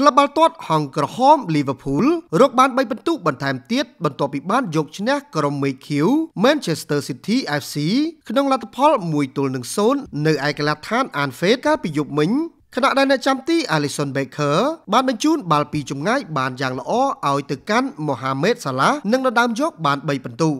ក្លឹបបាល់ទាត់ហង្ក្រហមលីវើពូលរកបាន3ពិន្ទុបន្ថែមទៀតបន្ទាប់ពីបានយកឈ្នះក្រុម MQ Manchester City FC ក្នុងលទ្ធផល1-0នៅឯកីឡដ្ឋាន Anfield កាលពីយប់មិញខណៈដែលអ្នកចាំទី Alisson Becker បានបញ្ជូនបាល់ពីចម្ងាយបានយ៉ាងល្អឲ្យទៅកាន់ Mohamed Salah និងដណ្ដើមយកបាន3ពិន្ទុ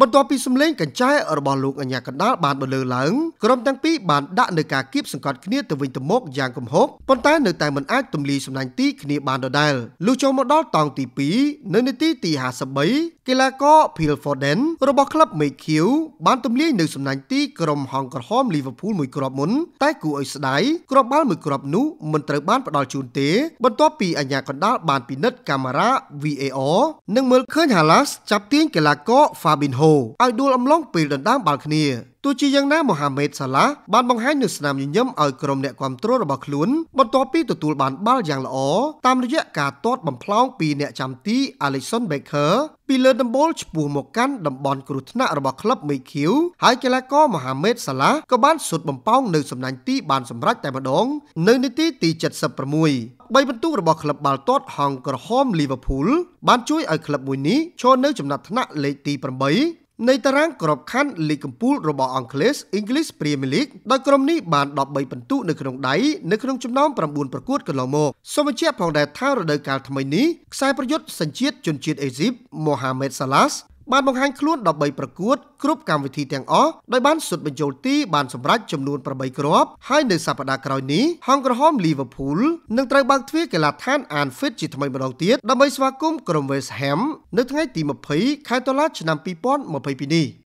បន្ទាប់ពីសម្លេងកញ្ចែ របស់លោកអញ្ញាកណ្ដាលបានបន្លឺឡើងក្រុមទាំងពីរបានដាក់នៅការគៀបសង្កត់គ្នាទៅវិញទៅមកយ៉ាងគំហុកប៉ុន្តែនៅតែមិនអាចទម្លាយសម្លាញ់ទីគ្នាបានដដែលលុះចូលមកដល់តង់ទី2នៅនាទីទី53កីឡាករ Phil Foden របស់ក្លឹប ManQ បានទម្លាយនៅសំណាញ់ទីក្រុមហងក្រហម Liverpool មួយគ្រាប់មុនតែគួរឲ្យស្ដាយគ្រាប់បាល់មួយគ្រាប់នោះមិនត្រូវបានផ្ដល់ជូនទេបន្ទាប់ពីអាជ្ញាកណ្ដាលបានពិនិត្យកាមេរ៉ា VAR និងមើលឃើញ Halas ចាប់ទាញកីឡាករ Fabinho ឲ្យដួលអំឡុងពេលដណ្ដើមបាល់គ្នាទោះជាយ៉ាងណាមហាមេតសាឡាបានបង្ហាញនៅស្នាមញញឹមឲ្យក្រុមអ្នកគ្រប់គ្រងរបស់ខ្លួនបន្ទាប់ពីទទួលបានបាល់យ៉ាងល្អតាមរយៈការទាត់បំផ្លោងពីអ្នកចាំទី Alison Becker ពីលើដំបូលឈ្មោះមកកាន់តំបន់គ្រោះថ្នាក់របស់ក្លឹបមេឃីវហើយកីឡាករមហាមេតសាឡាក៏បានសុតបំប៉ោងនៅសំណាញ់ទីបានសម្រេចតែម្ដងនៅនាទីទី76 3ពិន្ទុរបស់ក្លឹបបាល់ទាត់ហងក្រហមលីវើពូលបានជួយឲ្យក្លឹបមួយនេះឈរនៅចំណាត់ថ្នាក់លេខទី8នៃតារាងក្របខ័ណ្ឌលីគកំពូលរបស់អង់គ្លេស English Premier League ដោយក្រុមនេះបាន13ពិន្ទុនៅក្នុងដៃនៅក្នុងចំណោម9ប្រកួតកន្លងមកសូមបញ្ជាក់ផងដែរថារដូវកាលថ្មីនេះខ្សែប្រយុទ្ធសញ្ជាតិជនជាតិអេស៊ីប Mohamed Salah បានបង្ហាញខ្លួន13ប្រកួត គ្រប់កម្មវិធីទាំងអស់ដោយបានសុទ្ធបញ្ចូលទី បានសម្រេចចំនួន8គ្រាប់ហើយនៅសប្តាហ៍ក្រោយនេះហង្សក្រហមលីវើពូលនឹងត្រូវបើកទ្វារកីឡដ្ឋាន Anfield ជាថ្មីម្ដងទៀតដើម្បីស្វាគមន៍ក្រុម West Ham នៅថ្ងៃ ទី20ខែតុលាឆ្នាំ2022នេះ